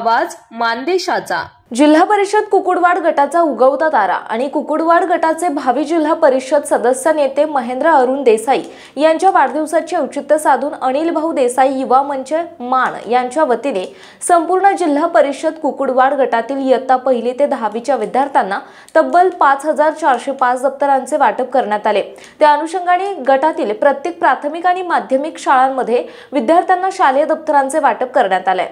आवाज मानदेशाचा जिल्हा परिषद कुकुडवाड गटाचा उगवता तारा आणि कुकुडवाड गटाचे भावी जिल्हा परिषद सदस्य नेते महेंद्र अरुण देसाई यांच्या वाढदिवसाचे औचित्य साधून अनिल भाऊ देसाई युवा मंच मान यांच्या वतीने संपूर्ण जिल्हा परिषद कुकुडवाड गटातील इयत्ता पहिली ते दहावीच्या विद्यार्थ्यांना तब्बल पाच हजार चारशे पाच दप्तरांचे वाटप करण्यात आले त्या अनुषंगाने गटातील प्रत्येक प्राथमिक आणि माध्यमिक शाळांमध्ये विद्यार्थ्यांना शालेय दप्तरांचे वाटप करण्यात आले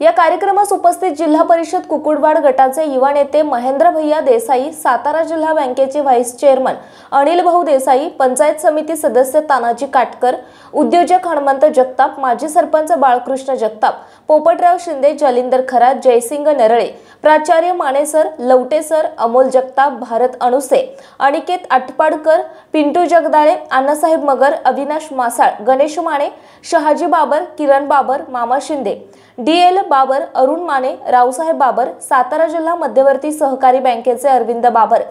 या कार्यक्रमास उपस्थित जिल्हा परिषद कुकुडवाड गटाचे युवा नेते महेंद्र भैया देसाई सातारा जिल्हा बँकेचे व्हाईस चेअरमन अनिल भाऊ देसाई पंचायत समिती सदस्य तानाजी काटकर उद्योजक हनुमंत जगताप माजी सरपंच बाळकृष्ण जगताप पोपटराव शिंदे जालिंदर खरात जयसिंग नरळे प्राचार्य मानेसर लवटे सर अमोल जगताप भारत अणुसे अनिकेत आटपाडकर पिंटू जगदाळे अण्णासाहेब मगर अविनाश मासाळ गणेश माने शहाजी बाबर किरण बाबर मामा शिंदे डी एल बाबर अरुण माने रावसाहेब बाबर सातारा जिल्हा मध्यवर्ती सहकारी बँकेचे अरविंद बाबर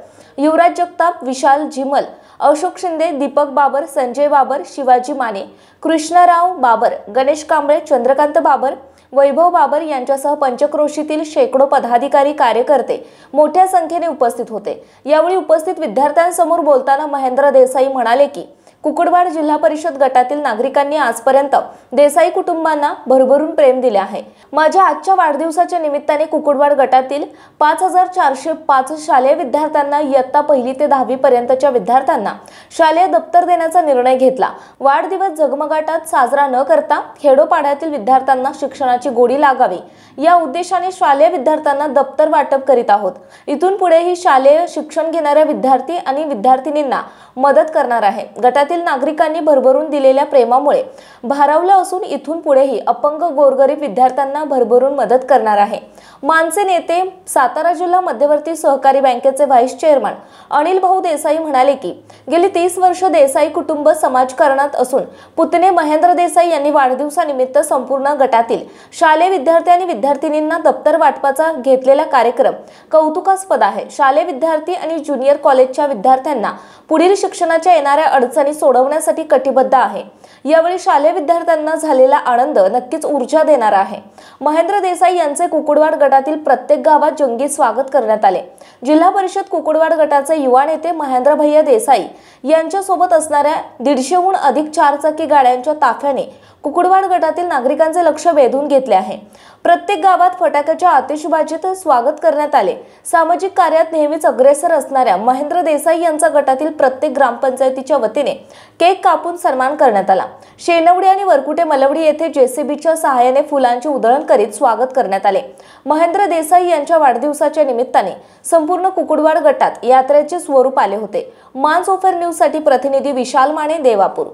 युवराज जगताप विशाल झिमल अशोक शिंदे दीपक बाबर संजय बाबर शिवाजी माने कृष्णराव बाबर गणेश कांबळे चंद्रकांत बाबर वैभव बाबर यांच्यासह पंचक्रोशीतील शेकडो पदाधिकारी कार्यकर्ते मोठ्या संख्येने उपस्थित होते यावेळी उपस्थित विद्यार्थ्यांसमोर बोलताना महेंद्र देसाई म्हणाले की कुकुडवाड जिल्हा परिषद गटातील नागरिकांनी आजपर्यंत देसाई कुटुंबांना भरभरून प्रेम दिले आहे माझ्या आजच्या वाढदिवसाच्या निमित्ताने कुकुडवाड गटातील पाच हजार चारशे पाच शालेय विद्यार्थ्यांना इयत्ता पहिली ते दहावी पर्यंतच्या विद्यार्थ्यांना शालेय दप्तर देण्याचा निर्णय घेतला वाढदिवस जगमगाटात साजरा न करता खेडोपाड्यातील विद्यार्थ्यांना शिक्षणाची गोडी लागावी या उद्देशाने शालेय विद्यार्थ्यांना दप्तर वाटप करीत आहोत इथून पुढेही शालेय शिक्षण घेणाऱ्या विद्यार्थी आणि विद्यार्थिनींना मदत करणार आहे गटात पुण्यातील नागरिकांनी भरभरून दिलेल्या प्रेमामुळे भारावलं असून इथून पुढेही अपंग गोरगरीब विद्यार्थ्यांना भरभरून मदत करणार आहे मानसे नेते सातारा जिल्हा मध्यवर्ती सहकारी बँकेचे व्हाईस चेअरमन अनिल भाऊ देसाई म्हणाले की गेली तीस वर्ष देसाई कुटुंब समाजकारणात असून पुतणे महेंद्र देसाई यांनी वाढदिवसानिमित्त संपूर्ण गटातील शालेय विद्यार्थी आणि विद्यार्थिनींना दप्तर वाटपाचा घेतलेला कार्यक्रम कौतुकास्पद आहे शालेय विद्यार्थी आणि ज्युनियर कॉलेजच्या विद्यार्थ्यांना पुढील शिक्षणाच्या येणाऱ्या अडचणी सोडवण्यासाठी कटिबद्ध आहे यावेळी शालेय विद्यार्थ्यांना झालेला आनंद नक्कीच ऊर्जा देणारा आहे महेंद्र देसाई यांचे कुकुडवाड गटातील प्रत्येक गावात जंगी स्वागत करण्यात आले जिल्हा परिषद कुकुडवाड गटाचे युवा नेते महेंद्र भैया देसाई यांच्यासोबत असणाऱ्या दीडशेहून अधिक चारचाकी गाड्यांच्या ताफ्याने कुकुडवाड गटातील नागरिकांचे लक्ष वेधून घेतले आहे प्रत्येक गावात फटाक्याच्या आतिषबाजीत स्वागत करण्यात आले सामाजिक कार्यात नेहमीच अग्रेसर असणाऱ्या महेंद्र देसाई यांचा गटातील प्रत्येक ग्रामपंचायतीच्या वतीने केक कापून सन्मान करण्यात आला शेनवडी आणि वरकुटे मलवडी येथे जेसीबीच्या सहाय्याने फुलांचे उधळण करीत स्वागत करण्यात आले महेंद्र देसाई यांच्या वाढदिवसाच्या निमित्ताने संपूर्ण कुकुडवाड गटात यात्रेचे स्वरूप आले होते मान्स ओफर न्यूज साठी प्रतिनिधी विशाल माने देवापूर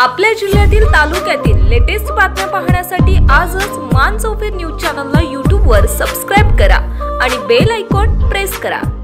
आपल्या जिल्ह्यातील तालुक्यातील लेटेस्ट बातम्या पाहण्यासाठी आजच मानसोफेर न्यूज चॅनलला युट्यूबवर सबस्क्राईब करा आणि बेल आयकॉन प्रेस करा